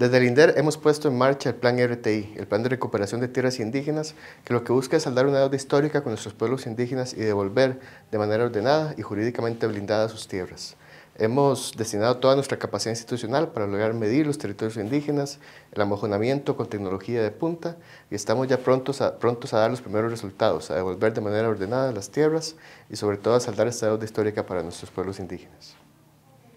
Desde el INDER hemos puesto en marcha el Plan RTI, el Plan de Recuperación de Tierras Indígenas, que lo que busca es saldar una deuda histórica con nuestros pueblos indígenas y devolver de manera ordenada y jurídicamente blindada sus tierras. Hemos destinado toda nuestra capacidad institucional para lograr medir los territorios indígenas, el amojonamiento con tecnología de punta y estamos ya prontos a, prontos a dar los primeros resultados, a devolver de manera ordenada las tierras y sobre todo a saldar esta deuda histórica para nuestros pueblos indígenas.